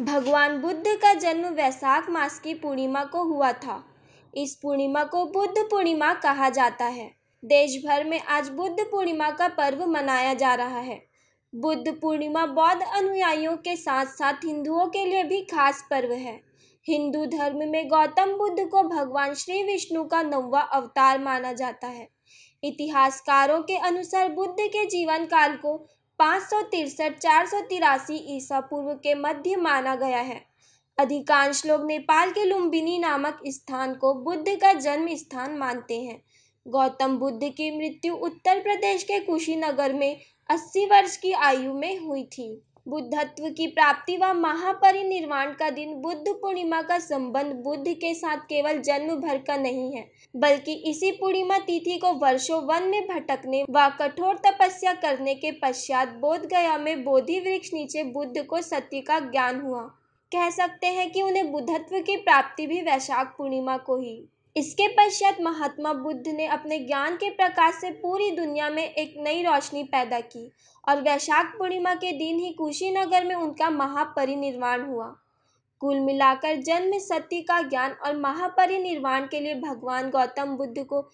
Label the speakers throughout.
Speaker 1: भगवान बुद्ध का जन्म वैशाख मास की पूर्णिमा को हुआ था इस पूर्णिमा को बुद्ध पूर्णिमा कहा जाता है देश भर में आज बुद्ध पूर्णिमा का पर्व मनाया जा रहा है बुद्ध पूर्णिमा बौद्ध अनुयायियों के साथ साथ हिंदुओं के लिए भी खास पर्व है हिंदू धर्म में गौतम बुद्ध को भगवान श्री विष्णु का नौवा अवतार माना जाता है इतिहासकारों के अनुसार बुद्ध के जीवन काल को पाँच सौ तिरसठ चार सौ तिरासी ईसा पूर्व के मध्य माना गया है अधिकांश लोग नेपाल के लुम्बिनी नामक स्थान को बुद्ध का जन्म स्थान मानते हैं गौतम बुद्ध की मृत्यु उत्तर प्रदेश के कुशीनगर में 80 वर्ष की आयु में हुई थी बुद्धत्व की प्राप्ति व महापरिनिर्वाण का दिन बुद्ध पूर्णिमा का संबंध बुद्ध के साथ केवल जन्म भर का नहीं है बल्कि इसी पूर्णिमा तिथि को वर्षों वन में भटकने व कठोर तपस्या करने के पश्चात बोधगया में बोधि वृक्ष नीचे बुद्ध को सत्य का ज्ञान हुआ कह सकते हैं कि उन्हें बुद्धत्व की प्राप्ति भी वैशाख पूर्णिमा को ही इसके पश्चात महात्मा बुद्ध ने अपने ज्ञान के प्रकाश से पूरी दुनिया में एक नई रोशनी पैदा की और वैशाख पूर्णिमा के दिन ही कुशीनगर में उनका महापरिनिर्वाण हुआ कुल मिलाकर जन्म सत्य का ज्ञान और महापरिनिर्वाण के लिए भगवान गौतम बुद्ध को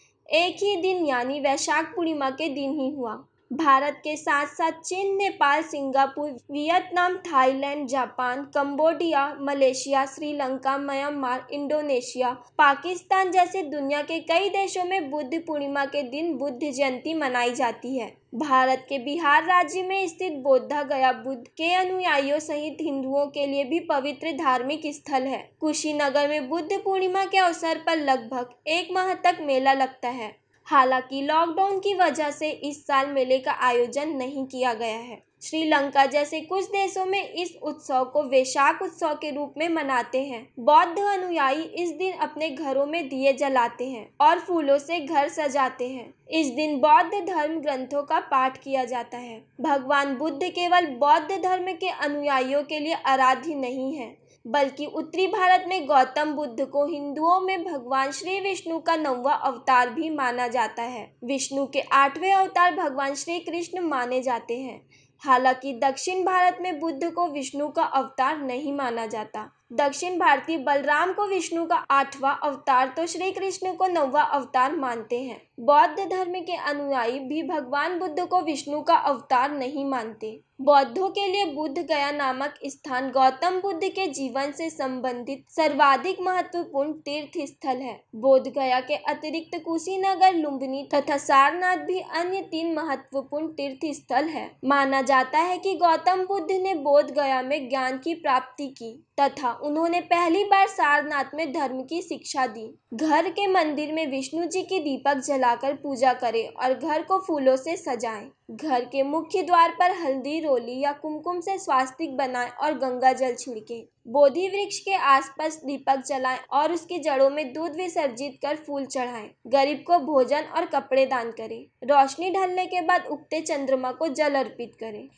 Speaker 1: एक ही दिन यानी वैशाख पूर्णिमा के दिन ही हुआ भारत के साथ साथ चीन Nepal Singapore Vietnam Thailand Japan Cambodia Malaysia Sri Lanka Myanmar Indonesia Pakistan जैसे दुनिया के कई देशों में बुद्ध पूर्णिमा के दिन बुद्ध जयंती मनाई जाती है भारत के बिहार राज्य में स्थित बोधा गया बुद्ध के अनुयायियों सहित हिंदुओं के लिए भी पवित्र धार्मिक स्थल है कुशीनगर में बुद्ध पूर्णिमा के अवसर पर लगभग एक माह तक मेला लगता है हालांकि लॉकडाउन की वजह से इस साल मेले का आयोजन नहीं किया गया है श्रीलंका जैसे कुछ देशों में इस उत्सव को वैशाख उत्सव के रूप में मनाते हैं बौद्ध अनुयायी इस दिन अपने घरों में दिए जलाते हैं और फूलों से घर सजाते हैं इस दिन बौद्ध धर्म ग्रंथों का पाठ किया जाता है भगवान बुद्ध केवल बौद्ध धर्म के अनुयायियों के लिए आराध्य नहीं है बल्कि उत्तरी भारत में गौतम बुद्ध को हिंदुओं में भगवान श्री विष्णु का नौवा अवतार भी माना जाता है विष्णु के आठवें अवतार भगवान श्री कृष्ण माने जाते हैं हालांकि दक्षिण भारत में बुद्ध को विष्णु का अवतार नहीं माना जाता दक्षिण भारतीय बलराम को विष्णु का आठवां अवतार तो श्री कृष्ण को नौवा अवतार मानते हैं बौद्ध धर्म के अनुयायी भी भगवान बुद्ध को विष्णु का अवतार नहीं मानते बौद्धों के लिए बुद्ध गया नामक स्थान गौतम बुद्ध के जीवन से संबंधित सर्वाधिक महत्वपूर्ण तीर्थ स्थल है बोध गया के अतिरिक्त कुशीनगर लुम्बिनी तथा सारनाथ भी अन्य तीन महत्वपूर्ण तीर्थ स्थल है माना जाता है कि गौतम बुद्ध ने बोध गया में ज्ञान की प्राप्ति की तथा उन्होंने पहली बार सारनाथ में धर्म की शिक्षा दी घर के मंदिर में विष्णु जी की दीपक जलाकर पूजा करें और घर को फूलों से सजाएं घर के मुख्य द्वार पर हल्दी रोली या कुमकुम से स्वास्तिक बनाएं और गंगा जल छिड़के बोधि वृक्ष के आसपास दीपक जलाएं और उसकी जड़ों में दूध विसर्जित कर फूल चढ़ाएं गरीब को भोजन और कपड़े दान करें रोशनी ढलने के बाद उगते चंद्रमा को जल अर्पित करें